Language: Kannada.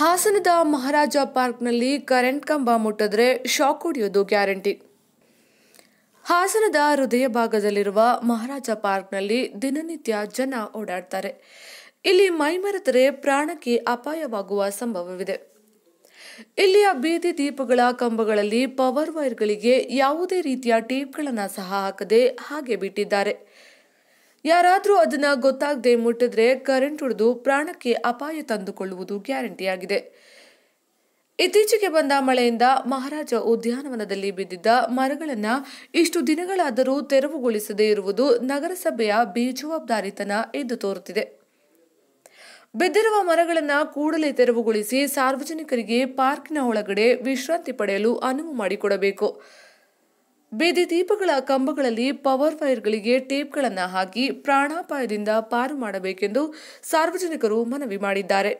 ಹಾಸನದ ಮಹಾರಾಜ ಪಾರ್ಕ್ನಲ್ಲಿ ಕರೆಂಟ್ ಕಂಬ ಮುಟ್ಟಿದ್ರೆ ಶಾಕ್ ಹೊಡೆಯೋದು ಗ್ಯಾರಂಟಿ ಹಾಸನದ ಹೃದಯ ಭಾಗದಲ್ಲಿರುವ ಮಹಾರಾಜ ಪಾರ್ಕ್ನಲ್ಲಿ ದಿನನಿತ್ಯ ಜನ ಓಡಾಡ್ತಾರೆ ಇಲ್ಲಿ ಮೈಮರೆತರೆ ಪ್ರಾಣಕ್ಕೆ ಅಪಾಯವಾಗುವ ಸಂಭವವಿದೆ ಇಲ್ಲಿಯ ಬೀದಿ ದೀಪಗಳ ಕಂಬಗಳಲ್ಲಿ ಪವರ್ ವೈರ್ಗಳಿಗೆ ಯಾವುದೇ ರೀತಿಯ ಟೇಪ್ಗಳನ್ನು ಸಹ ಹಾಕದೆ ಹಾಗೆ ಬಿಟ್ಟಿದ್ದಾರೆ ಯಾರಾದರೂ ಅದನ್ನು ಗೊತ್ತಾಗದೆ ಮುಟ್ಟಿದ್ರೆ ಕರೆಂಟ್ ಹೊಡೆದು ಪ್ರಾಣಕ್ಕೆ ಅಪಾಯ ತಂದುಕೊಳ್ಳುವುದು ಗ್ಯಾರಂಟಿಯಾಗಿದೆ ಇತ್ತೀಚೆಗೆ ಬಂದ ಮಳೆಯಿಂದ ಮಹಾರಾಜ ಉದ್ಯಾನವನದಲ್ಲಿ ಬಿದ್ದಿದ್ದ ಮರಗಳನ್ನು ಇಷ್ಟು ದಿನಗಳಾದರೂ ತೆರವುಗೊಳಿಸದೇ ಇರುವುದು ನಗರಸಭೆಯ ಬೇಜವಾಬ್ದಾರಿತನ ಎದ್ದು ತೋರುತ್ತಿದೆ ಬಿದ್ದಿರುವ ಮರಗಳನ್ನು ಕೂಡಲೇ ತೆರವುಗೊಳಿಸಿ ಸಾರ್ವಜನಿಕರಿಗೆ ಪಾರ್ಕ್ನ ಒಳಗಡೆ ವಿಶ್ರಾಂತಿ ಪಡೆಯಲು ಅನುವು ಮಾಡಿಕೊಡಬೇಕು ಬೇದಿ ದೀಪಗಳ ಕಂಬಗಳಲ್ಲಿ ಪವರ್ ವೈರ್ಗಳಿಗೆ ಟೇಪ್ಗಳನ್ನು ಹಾಕಿ ಪ್ರಾಣಾಪಾಯದಿಂದ ಪಾರು ಮಾಡಬೇಕೆಂದು ಸಾರ್ವಜನಿಕರು ಮನವಿ ಮಾಡಿದ್ದಾರೆ